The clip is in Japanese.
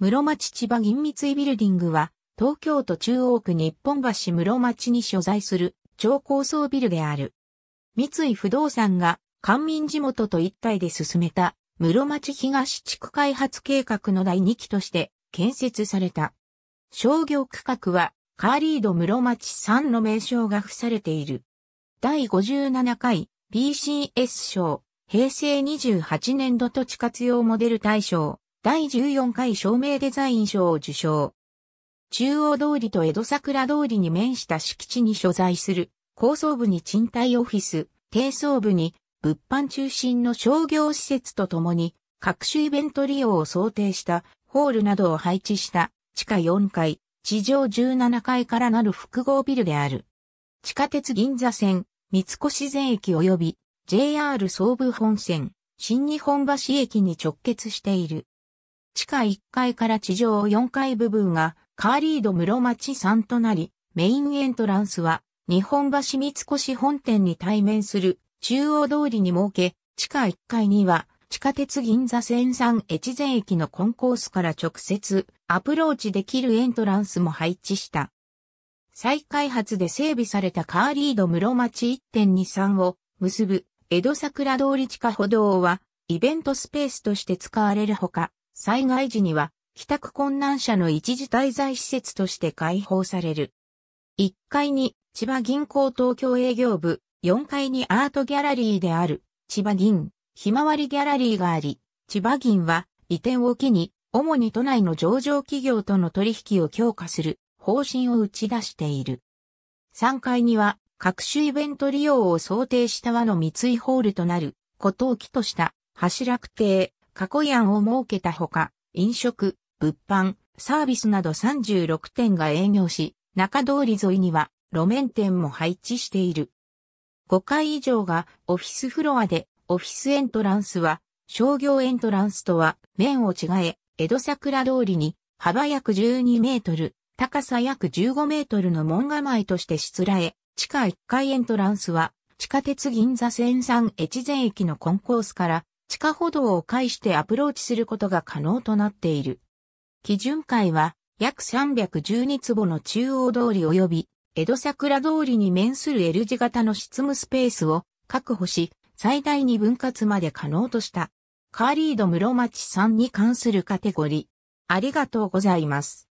室町千葉銀密井ビルディングは、東京都中央区日本橋室町に所在する超高層ビルである。三井不動産が官民地元と一体で進めた室町東地区開発計画の第2期として建設された。商業区画はカーリード室町3の名称が付されている。第57回 PCS 賞平成28年度土地活用モデル大賞第14回照明デザイン賞を受賞。中央通りと江戸桜通りに面した敷地に所在する、高層部に賃貸オフィス、低層部に物販中心の商業施設とともに、各種イベント利用を想定したホールなどを配置した地下4階、地上17階からなる複合ビルである。地下鉄銀座線、三越前駅及び JR 総武本線、新日本橋駅に直結している。地下1階から地上4階部分がカーリード室町3となり、メインエントランスは日本橋三越本店に対面する中央通りに設け、地下1階には地下鉄銀座線山越前駅のコンコースから直接アプローチできるエントランスも配置した。再開発で整備されたカーリード室町1.23を結ぶ江戸桜通り地下歩道はイベントスペースとして使われるほか、災害時には帰宅困難者の一時滞在施設として開放される。1階に千葉銀行東京営業部、4階にアートギャラリーである千葉銀、ひまわりギャラリーがあり、千葉銀は移転を機に主に都内の上場企業との取引を強化する方針を打ち出している。3階には各種イベント利用を想定した和の三井ホールとなることを起とした柱区邸、囲い案を設けたほか、飲食、物販、サービスなど36店が営業し、中通り沿いには路面店も配置している。5階以上がオフィスフロアで、オフィスエントランスは商業エントランスとは面を違え、江戸桜通りに幅約12メートル、高さ約15メートルの門構えとしてしつらえ、地下1階エントランスは地下鉄銀座線3越前駅のコンコースから地下歩道を介してアプローチすることが可能となっている。基準階は約312坪の中央通り及び江戸桜通りに面する L 字型の執務スペースを確保し、最大に分割まで可能とした。カーリード室町さんに関するカテゴリー。ありがとうございます。